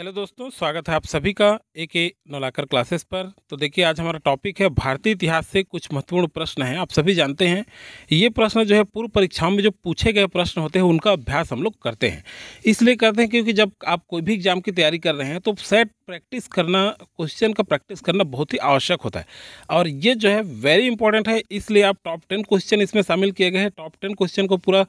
hello दोस्तों स्वागत है आप सभी का ए के क्लासेस पर तो देखिए आज हमारा टॉपिक है भारतीय इतिहास से कुछ महत्वपूर्ण प्रश्न हैं आप सभी जानते हैं ये प्रश्न जो है पूर्व परीक्षाओं में जो पूछे गए प्रश्न होते हैं उनका अभ्यास हम लोग करते हैं इसलिए करते हैं क्योंकि जब आप कोई भी एग्जाम की तैयारी कर रहे हैं तो सेट प्रैक्टिस करना क्वेश्चन का प्रैक्टिस करना बहुत ही आवश्यक होता है और ये जो है वेरी इंपॉर्टेंट है इसलिए आप टॉप टेन क्वेश्चन इसमें शामिल किए गए हैं टॉप टेन क्वेश्चन को पूरा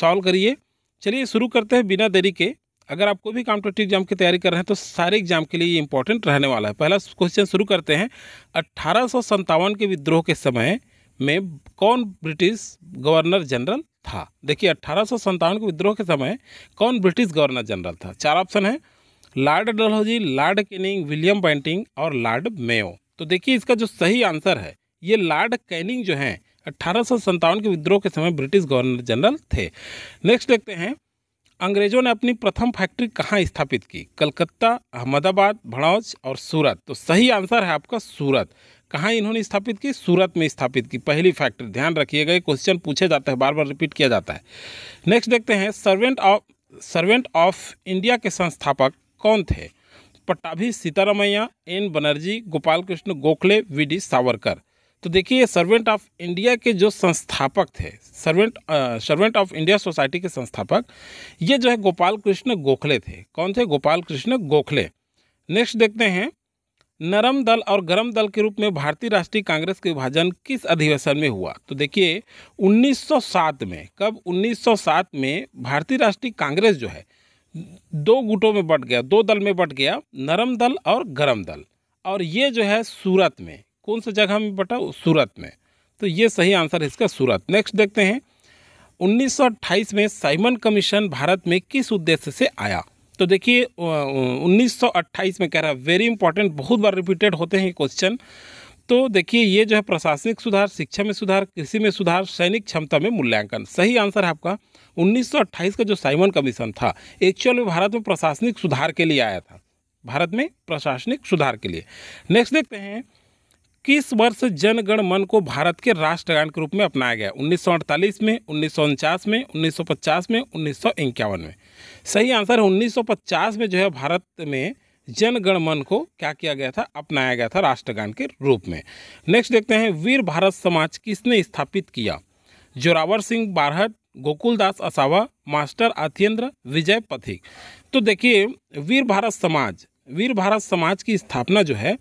सॉल्व करिए चलिए शुरू करते हैं बिना देरी के अगर आप कोई भी कॉम्पिटेटिव एग्जाम की तैयारी कर रहे हैं तो सारे एग्जाम के लिए ये इंपॉर्टेंट रहने वाला है पहला क्वेश्चन शुरू करते हैं अट्ठारह के विद्रोह के समय में कौन ब्रिटिश गवर्नर जनरल था देखिए अट्ठारह के विद्रोह के समय कौन ब्रिटिश गवर्नर जनरल था चार ऑप्शन है Lord Dalhousie Lord Canning William Bentinck और लॉर्ड मेयो तो देखिए इसका जो सही आंसर है ये लॉर्ड कैनिंग जो हैं अट्ठारह के विद्रोह के समय ब्रिटिश गवर्नर जनरल थे नेक्स्ट देखते हैं अंग्रेजों ने अपनी प्रथम फैक्ट्री कहाँ स्थापित की कलकत्ता अहमदाबाद भड़ौच और सूरत तो सही आंसर है आपका सूरत कहाँ इन्होंने स्थापित की सूरत में स्थापित की पहली फैक्ट्री ध्यान रखिएगा ये क्वेश्चन पूछे जाते हैं बार बार रिपीट किया जाता है नेक्स्ट देखते हैं servant of servant of India के संस्थापक कौन थे Pattabhi Sitaramayya N Banerjee Gopal Krishna Gokhale V D Savarkar तो देखिए सर्वेंट ऑफ इंडिया के जो संस्थापक थे servant servant of India society के संस्थापक ये जो है गोपाल कृष्ण गोखले थे कौन थे गोपाल कृष्ण गोखले नेक्स्ट देखते हैं नरम दल और गरम दल के रूप में भारतीय राष्ट्रीय कांग्रेस के विभाजन किस अधिवेशन में हुआ तो देखिए 1907 में कब 1907 में भारतीय राष्ट्रीय कांग्रेस जो है दो गुटों में बट गया दो दल में बट गया नरम दल और गरम दल और ये जो है सूरत में कौन सा जगह में बटा सूरत में तो ये सही आंसर है इसका सूरत नेक्स्ट देखते हैं 1928 में साइमन कमीशन भारत में किस उद्देश्य से आया तो देखिए 1928 में कह रहा है वेरी इंपॉर्टेंट बहुत बार रिपीटेड होते हैं क्वेश्चन तो देखिए ये जो है प्रशासनिक सुधार शिक्षा में सुधार कृषि में सुधार सैनिक क्षमता में मूल्यांकन सही आंसर है आपका 1928 का जो साइमन कमीशन था एक्चुअल में भारत में प्रशासनिक सुधार के लिए आया था भारत में प्रशासनिक सुधार के लिए नेक्स्ट देखते हैं किस वर्ष जनगण मन को भारत के राष्ट्रगान के रूप में अपनाया गया उन्नीस में उन्नीस में उन्नीस में उन्नीस में सही आंसर है 1950 में जो है भारत में जनगण मन को क्या किया गया था अपनाया गया था राष्ट्रगान के रूप में नेक्स्ट देखते हैं वीर भारत समाज किसने स्थापित किया जोरावर सिंह बारहट गोकुलदास असावा मास्टर आथेंद्र विजय पथिक तो देखिए वीर भारत समाज वीर भारत समाज की स्थापना जो है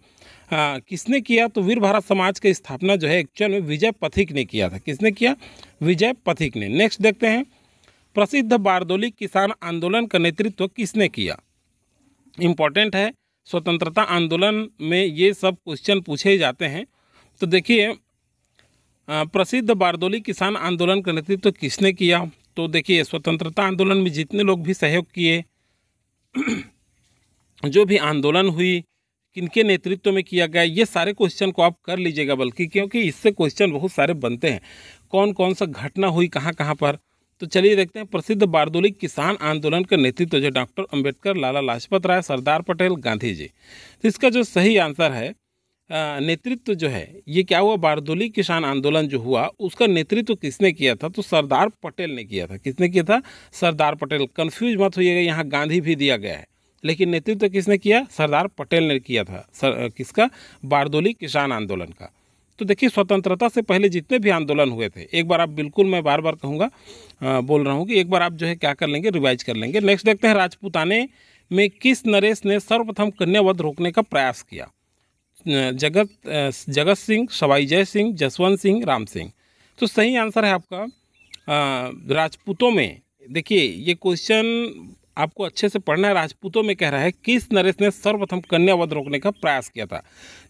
आ, हाँ, किसने किया तो वीर भारत समाज की स्थापना जो है एक्चुअल में विजय पथिक ने किया था किसने किया विजय पथिक ने नेक्स्ट देखते हैं प्रसिद्ध बारदोली किसान आंदोलन का नेतृत्व किसने किया इम्पॉर्टेंट है स्वतंत्रता आंदोलन में ये सब क्वेश्चन पूछे जाते हैं तो देखिए हाँ, प्रसिद्ध बारदोली किसान आंदोलन का नेतृत्व किसने किया तो देखिए स्वतंत्रता आंदोलन में जितने लोग भी सहयोग किए जो भी आंदोलन हुई किनके नेतृत्व में किया गया ये सारे क्वेश्चन को आप कर लीजिएगा बल्कि क्योंकि इससे क्वेश्चन बहुत सारे बनते हैं कौन कौन सा घटना हुई कहाँ कहाँ पर तो चलिए देखते हैं प्रसिद्ध बारदोली किसान आंदोलन का नेतृत्व जो डॉक्टर अंबेडकर लाला लाजपत राय सरदार पटेल गांधी जी तो इसका जो सही आंसर है नेतृत्व जो है ये क्या हुआ बारदोली किसान आंदोलन जो हुआ उसका नेतृत्व किसने किया था तो सरदार पटेल ने किया था किसने किया था सरदार पटेल कन्फ्यूज मत होइएगा यहाँ गांधी भी दिया गया है लेकिन नेतृत्व तो किसने किया सरदार पटेल ने किया था सर, किसका बारदोली किसान आंदोलन का तो देखिए स्वतंत्रता से पहले जितने भी आंदोलन हुए थे एक बार आप बिल्कुल मैं बार बार कहूँगा बोल रहा हूँ कि एक बार आप जो है क्या कर लेंगे रिवाइज कर लेंगे नेक्स्ट देखते हैं राजपूताने में किस नरेश ने सर्वप्रथम कन्यावध रोकने का प्रयास किया जगत जगत सिंह सवाई जय सिंह जसवंत सिंह राम सिंह तो सही आंसर है आपका राजपूतों में देखिए ये क्वेश्चन आपको अच्छे से पढ़ना है राजपूतों में कह रहा है किस नरेश ने सर्वप्रथम कन्या वध रोकने का प्रयास किया था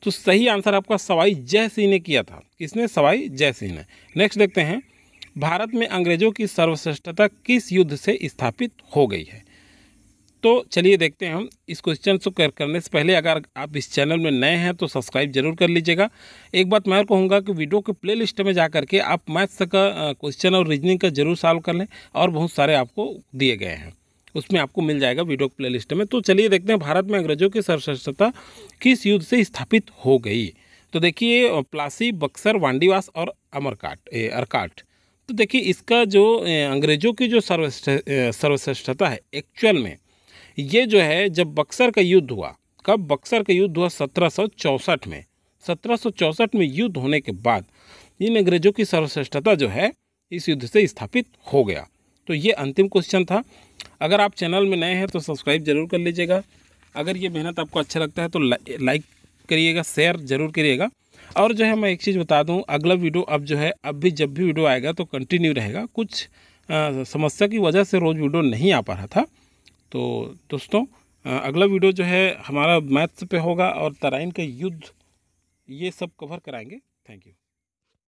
तो सही आंसर आपका सवाई जय सिंह ने किया था किसने सवाई जय सिंह ने नेक्स्ट देखते हैं भारत में अंग्रेजों की सर्वश्रेष्ठता किस युद्ध से स्थापित हो गई है तो चलिए देखते हैं हम इस क्वेश्चन को कर करने से पहले अगर आप इस चैनल में नए हैं तो सब्सक्राइब जरूर कर लीजिएगा एक बात मैं और कहूँगा कि वीडियो के प्लेलिस्ट में जा करके आप मैथ्स का क्वेश्चन और रीजनिंग का जरूर सॉल्व कर लें और बहुत सारे आपको दिए गए हैं उसमें आपको मिल जाएगा वीडियो प्ले लिस्ट में तो चलिए देखते हैं भारत में अंग्रेजों की सर्वश्रेष्ठता किस युद्ध से स्थापित हो गई तो देखिए प्लासी बक्सर वांडीवास और अमरकाट अरकाट तो देखिए इसका जो अंग्रेजों की जो सर्वश्रेष्ठता है एक्चुअल में ये जो है जब बक्सर का युद्ध हुआ कब बक्सर का युद्ध हुआ सत्रह में सत्रह में युद्ध होने के बाद इन अंग्रेजों की सर्वश्रेष्ठता जो है इस युद्ध से स्थापित हो गया तो ये अंतिम क्वेश्चन था अगर आप चैनल में नए हैं तो सब्सक्राइब जरूर कर लीजिएगा अगर ये मेहनत आपको अच्छा लगता है तो ला, लाइक करिएगा शेयर जरूर करिएगा और जो है मैं एक चीज़ बता दूँ अगला वीडियो अब जो है अब भी जब भी वीडियो आएगा तो कंटिन्यू रहेगा कुछ आ, समस्या की वजह से रोज़ वीडियो नहीं आ पा रहा था तो दोस्तों आ, अगला वीडियो जो है हमारा मैथ्स पे होगा और तराइन का युद्ध ये सब कवर कराएंगे थैंक यू